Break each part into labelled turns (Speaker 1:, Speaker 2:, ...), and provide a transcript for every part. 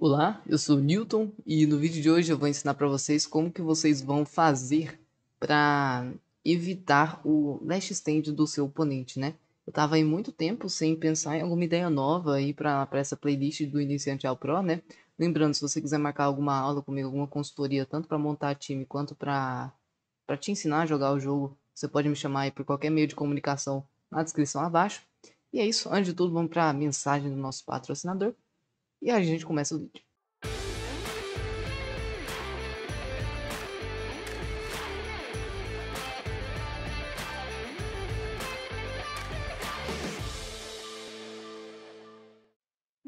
Speaker 1: Olá, eu sou Newton e no vídeo de hoje eu vou ensinar para vocês como que vocês vão fazer para evitar o last stand do seu oponente, né? Eu estava aí muito tempo sem pensar em alguma ideia nova aí para essa playlist do Iniciante ao Pro, né? Lembrando, se você quiser marcar alguma aula comigo, alguma consultoria, tanto para montar time quanto para te ensinar a jogar o jogo, você pode me chamar aí por qualquer meio de comunicação na descrição abaixo. E é isso, antes de tudo, vamos para a mensagem do nosso patrocinador e a gente começa o vídeo.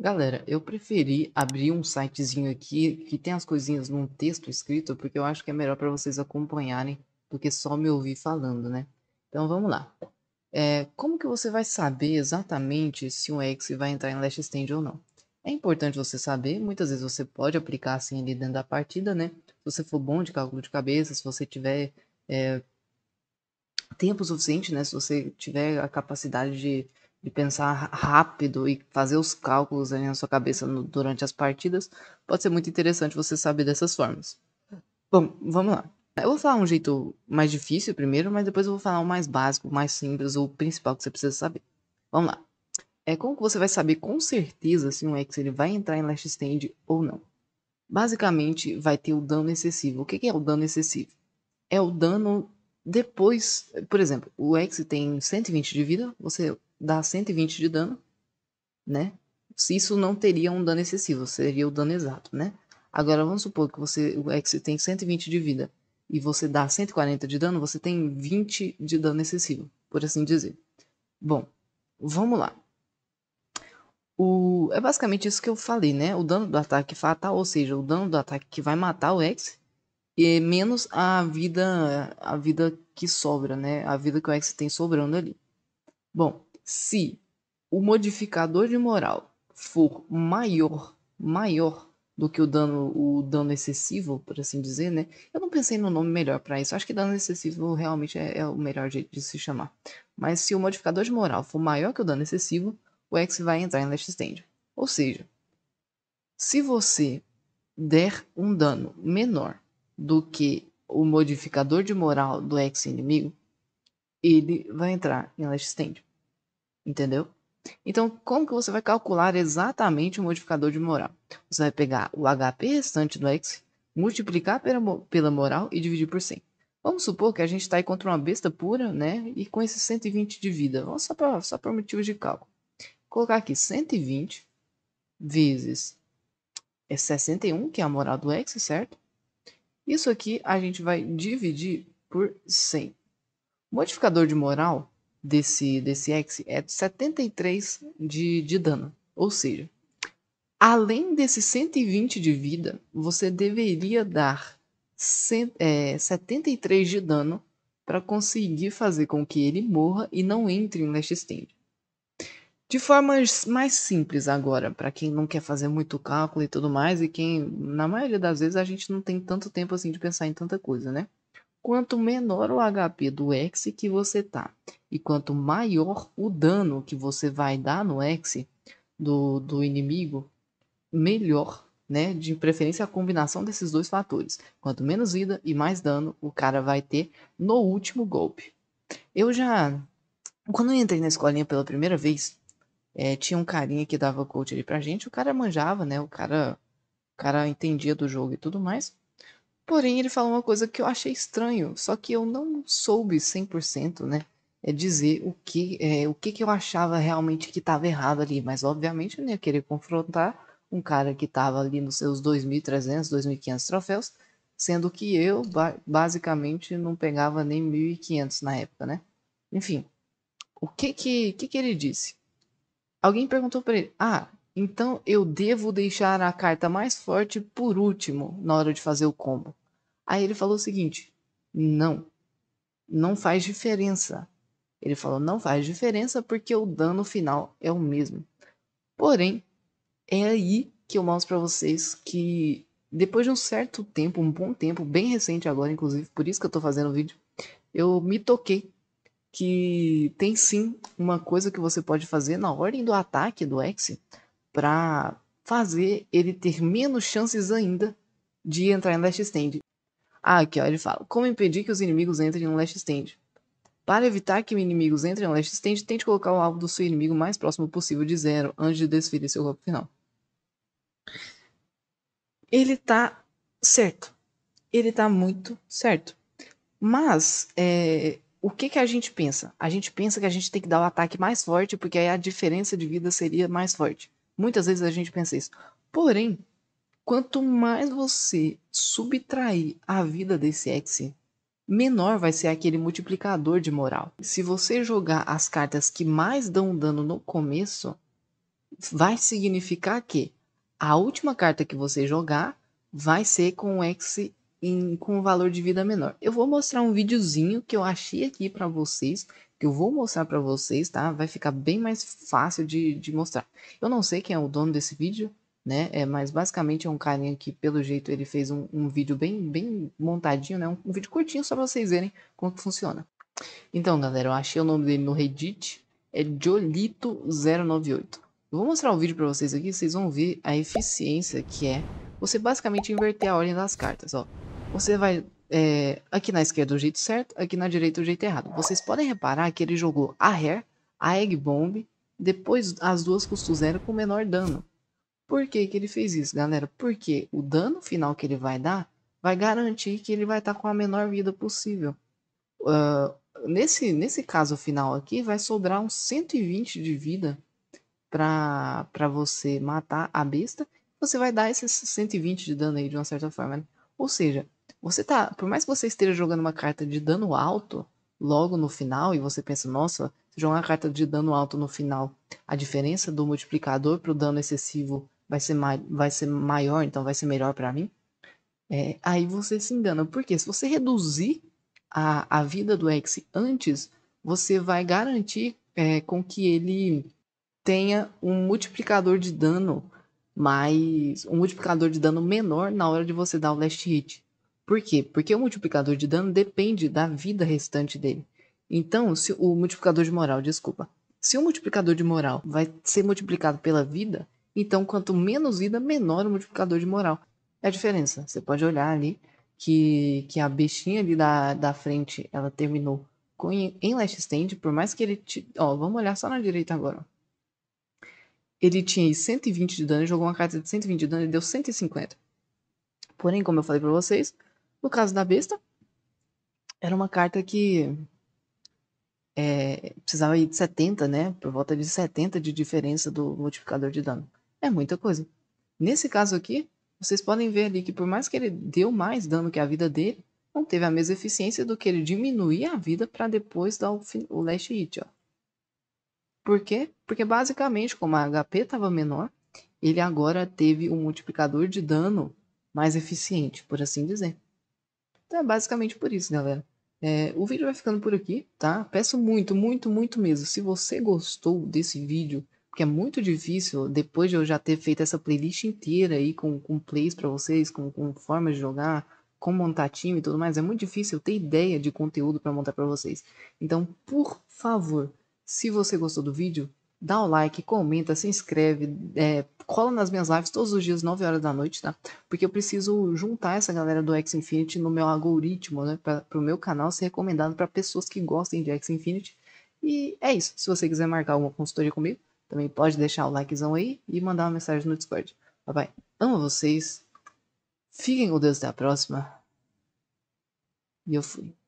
Speaker 1: Galera, eu preferi abrir um sitezinho aqui que tem as coisinhas num texto escrito, porque eu acho que é melhor para vocês acompanharem do que só me ouvir falando, né? Então vamos lá. É, como que você vai saber exatamente se um ex vai entrar em Last Stand ou não? É importante você saber, muitas vezes você pode aplicar assim ali dentro da partida, né? Se você for bom de cálculo de cabeça, se você tiver é, tempo suficiente, né? Se você tiver a capacidade de, de pensar rápido e fazer os cálculos na sua cabeça no, durante as partidas, pode ser muito interessante você saber dessas formas. Bom, vamos lá. Eu vou falar um jeito mais difícil primeiro, mas depois eu vou falar o mais básico, o mais simples, o principal que você precisa saber. Vamos lá é como que você vai saber com certeza se um X ele vai entrar em last stand ou não. Basicamente, vai ter o dano excessivo. O que é o dano excessivo? É o dano depois, por exemplo, o X tem 120 de vida, você dá 120 de dano, né? Se isso não teria um dano excessivo, seria o dano exato, né? Agora vamos supor que você, o X tem 120 de vida e você dá 140 de dano, você tem 20 de dano excessivo, por assim dizer. Bom, vamos lá. O, é basicamente isso que eu falei, né? O dano do ataque fatal, ou seja, o dano do ataque que vai matar o X, e é menos a vida a vida que sobra, né? A vida que o X tem sobrando ali. Bom, se o modificador de moral for maior, maior do que o dano o dano excessivo, por assim dizer, né? Eu não pensei no nome melhor para isso. Acho que dano excessivo realmente é, é o melhor jeito de se chamar. Mas se o modificador de moral for maior que o dano excessivo, o X vai entrar em Last Stand. Ou seja, se você der um dano menor do que o modificador de moral do ex inimigo, ele vai entrar em Last Stand. Entendeu? Então, como que você vai calcular exatamente o modificador de moral? Você vai pegar o HP restante do ex, multiplicar pela, moral e dividir por 100. Vamos supor que a gente está aí contra uma besta pura, né? E com esses 120 de vida. Vamos só para só pra de cálculo colocar aqui 120 vezes é 61, que é a moral do x, certo? Isso aqui a gente vai dividir por 100. O modificador de moral desse, desse x é 73 de, de dano. Ou seja, além desse 120 de vida, você deveria dar 100, é, 73 de dano para conseguir fazer com que ele morra e não entre em Last Stand. De formas mais simples agora, para quem não quer fazer muito cálculo e tudo mais, e quem, na maioria das vezes, a gente não tem tanto tempo assim de pensar em tanta coisa, né? Quanto menor o HP do X que você tá, e quanto maior o dano que você vai dar no X do, do inimigo, melhor, né? De preferência a combinação desses dois fatores. Quanto menos vida e mais dano o cara vai ter no último golpe. Eu já. Quando eu entrei na escolinha pela primeira vez, é, tinha um carinha que dava coach ali pra gente, o cara manjava, né? O cara, o cara entendia do jogo e tudo mais. Porém, ele falou uma coisa que eu achei estranho, só que eu não soube 100%, né? É dizer o que, é, o que, que eu achava realmente que estava errado ali, mas obviamente eu não ia querer confrontar um cara que estava ali nos seus 2.300, 2.500 troféus, sendo que eu ba basicamente não pegava nem 1.500 na época, né? Enfim, o que que, que que ele disse? Alguém perguntou para ele: Ah, então eu devo deixar a carta mais forte por último na hora de fazer o combo. Aí ele falou o seguinte: Não, não faz diferença. Ele falou: Não faz diferença porque o dano final é o mesmo. Porém, é aí que eu mostro para vocês que depois de um certo tempo, um bom tempo, bem recente agora, inclusive, por isso que eu tô fazendo o vídeo, eu me toquei que tem sim uma coisa que você pode fazer na ordem do ataque do X para fazer ele ter menos chances ainda de entrar em Last Stand. Ah, aqui ó, ele fala: Como impedir que os inimigos entrem no Last Stand? Para evitar que inimigos entrem no Last Stand, tente colocar o alvo do seu inimigo mais próximo possível de zero antes de desferir seu golpe final. Ele tá certo. Ele tá muito certo. Mas, é, o que, que a gente pensa? A gente pensa que a gente tem que dar o um ataque mais forte, porque aí a diferença de vida seria mais forte. Muitas vezes a gente pensa isso. Porém, quanto mais você subtrair a vida desse ex, menor vai ser aquele multiplicador de moral. Se você jogar as cartas que mais dão dano no começo, vai significar que a última carta que você jogar vai ser com o ex em, com um valor de vida menor. Eu vou mostrar um videozinho que eu achei aqui para vocês, que eu vou mostrar para vocês, tá? Vai ficar bem mais fácil de, de mostrar. Eu não sei quem é o dono desse vídeo, né? É, mas basicamente é um carinha que, pelo jeito, ele fez um, um vídeo bem, bem montadinho, né? Um, um vídeo curtinho só para vocês verem como que funciona. Então, galera, eu achei o nome dele no Reddit, é Jolito098. Eu vou mostrar o um vídeo para vocês aqui, vocês vão ver a eficiência que é você basicamente inverter a ordem das cartas, ó. Você vai é, aqui na esquerda o jeito certo, aqui na direita o jeito errado. Vocês podem reparar que ele jogou a Hair, a Egg Bomb, depois as duas custam zero com menor dano. Por que, que ele fez isso, galera? Porque o dano final que ele vai dar vai garantir que ele vai estar tá com a menor vida possível. Uh, nesse, nesse caso final aqui, vai sobrar uns 120 de vida para você matar a besta. Você vai dar esses 120 de dano aí de uma certa forma. Né? Ou seja, você tá, por mais que você esteja jogando uma carta de dano alto logo no final e você pensa, nossa, se jogar uma carta de dano alto no final, a diferença do multiplicador para o dano excessivo vai ser, vai ser maior, então vai ser melhor para mim. É, aí você se engana, porque se você reduzir a, a vida do Ex antes, você vai garantir é, com que ele tenha um multiplicador de dano mais um multiplicador de dano menor na hora de você dar o last hit. Por quê? Porque o multiplicador de dano depende da vida restante dele. Então, se o multiplicador de moral, desculpa. Se o multiplicador de moral vai ser multiplicado pela vida, então quanto menos vida, menor o multiplicador de moral. É a diferença. Você pode olhar ali que, que a bestinha ali da, da frente, ela terminou com, em last stand, por mais que ele... Te, ó, vamos olhar só na direita agora. Ele tinha 120 de dano, jogou uma carta de 120 de dano e deu 150. Porém, como eu falei para vocês, no caso da besta, era uma carta que é, precisava ir de 70, né? Por volta de 70 de diferença do multiplicador de dano. É muita coisa. Nesse caso aqui, vocês podem ver ali que por mais que ele deu mais dano que a vida dele, não teve a mesma eficiência do que ele diminuir a vida para depois dar o, o last hit, ó. Por quê? Porque basicamente, como a HP estava menor, ele agora teve um multiplicador de dano mais eficiente, por assim dizer. Então é basicamente por isso, galera. É, o vídeo vai ficando por aqui, tá? Peço muito, muito, muito mesmo. Se você gostou desse vídeo, porque é muito difícil, depois de eu já ter feito essa playlist inteira aí com, com plays para vocês, com, com formas de jogar, com montar time e tudo mais, é muito difícil eu ter ideia de conteúdo para montar para vocês. Então, por favor, se você gostou do vídeo, dá o like, comenta, se inscreve, é, cola nas minhas lives todos os dias, 9 horas da noite, tá? Porque eu preciso juntar essa galera do X Infinity no meu algoritmo, né? Para o meu canal ser recomendado para pessoas que gostem de X Infinity. E é isso. Se você quiser marcar alguma consultoria comigo, também pode deixar o likezão aí e mandar uma mensagem no Discord. Bye bye. Amo vocês. Fiquem com Deus até a próxima. E eu fui.